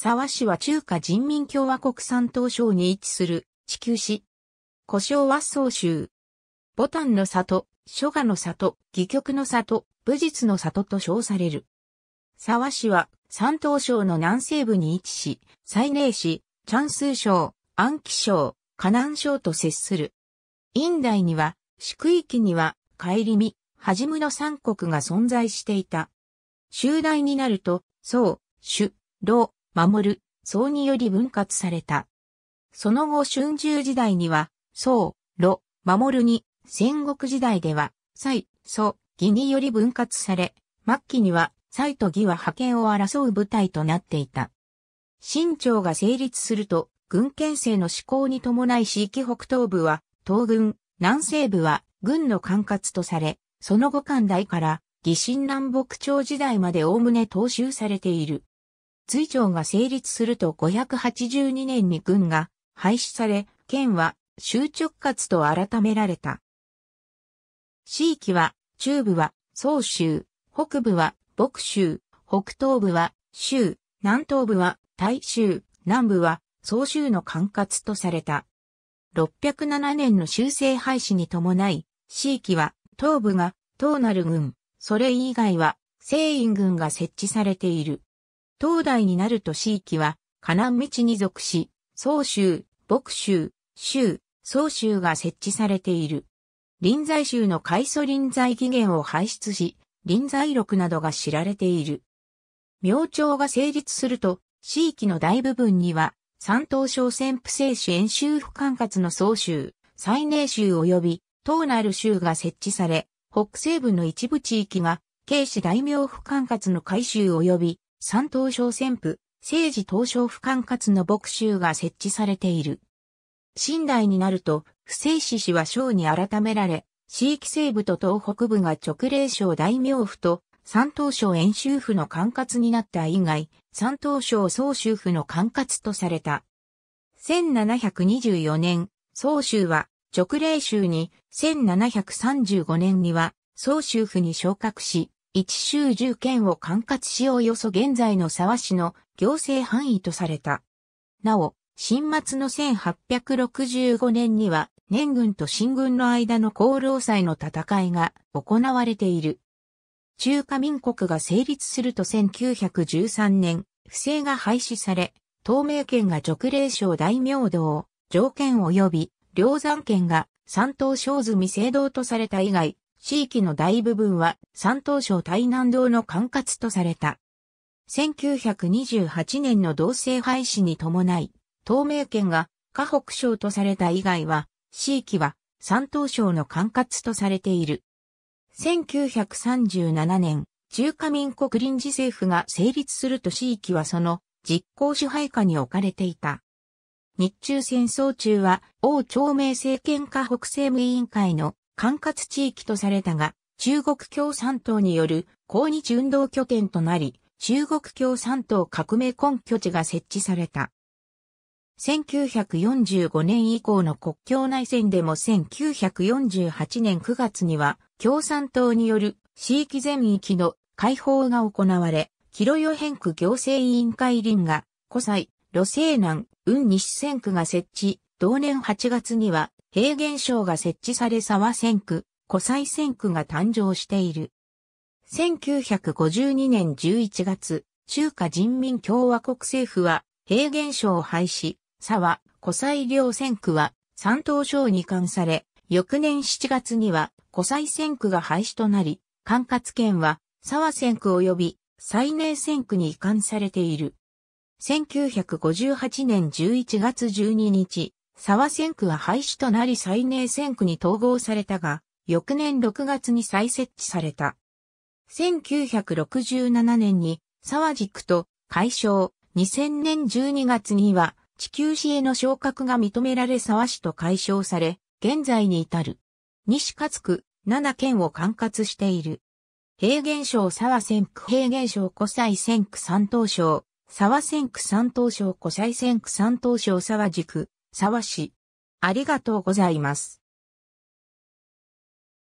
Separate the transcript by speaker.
Speaker 1: 沢市は中華人民共和国山東省に位置する地球市。古障は総州。ボタンの里、書画の里、戯曲の里、武術の里と称される。沢市は山東省の南西部に位置し、西寧市、チャンス省、安徽省、河南省と接する。院内には、市区域には、帰り見、はじむの三国が存在していた。集大になると、宋、主、老、守る、僧により分割された。その後春秋時代には、僧、路、守るに、戦国時代では、蔡、蘇、義により分割され、末期には、蔡と義は覇権を争う部隊となっていた。新朝が成立すると、軍憲制の施行に伴い地域北東部は、東軍、南西部は、軍の管轄とされ、その後寛大から、義新南北朝時代まで概ね踏襲されている。隋朝が成立すると582年に軍が廃止され、県は州直轄と改められた。地域は、中部は宋州、北部は牧州、北東部は州、南東部は大州、南部は総州の管轄とされた。607年の修正廃止に伴い、地域は東部が東なる軍、それ以外は西院軍が設置されている。東大になると市域は、河南道に属し、総州、牧州、州、総州が設置されている。臨済州の海祖臨済起源を排出し、臨済録などが知られている。明朝が成立すると、市域の大部分には、山東省潜伏政市演習府管轄の総州、最寧州及び、東なる州が設置され、北西部の一部地域が、京市大名府管轄の海州及び、山東省旋布、政治東省府管轄の牧州が設置されている。新代になると、不正氏氏は省に改められ、地域西部と東北部が直令省大名府と山東省遠州府の管轄になった以外、山東省総州府の管轄とされた。1724年、総州は直令州に、1735年には総州府に昇格し、一州十県を管轄しおよそ現在の沢市の行政範囲とされた。なお、新末の1865年には、年軍と新軍の間の功労祭の戦いが行われている。中華民国が成立すると1913年、不正が廃止され、東名県が直令省大名堂、条件及び、両山県が三東省住制度とされた以外、地域の大部分は山東省台南道の管轄とされた。1928年の同性廃止に伴い、東名県が河北省とされた以外は、地域は山東省の管轄とされている。1937年、中華民国臨時政府が成立すると地域はその実行支配下に置かれていた。日中戦争中は王朝明政権下北政務委員会の管轄地域とされたが、中国共産党による抗日運動拠点となり、中国共産党革命根拠地が設置された。1945年以降の国境内戦でも1948年9月には共産党による地域全域の解放が行われ、キロヨ変区行政委員会林が、古西、路西南、雲西線区が設置、同年8月には、平原省が設置され沢線区、湖西線区が誕生している。1952年11月、中華人民共和国政府は、平原省を廃止、沢、湖西両線区は、山東省に関され、翌年7月には、湖西線区が廃止となり、管轄権は、沢線区及び、西寧線区に移管されている。1958年11月12日、沢線区は廃止となり再寧線区に統合されたが、翌年6月に再設置された。1967年に沢地区と解消、2000年12月には地球市への昇格が認められ沢市と解消され、現在に至る。西勝区、7県を管轄している。平原省沢線区平原省古西線区三等省、沢線区三等省古西線区三等省沢地区、沢市。ありがとうございます。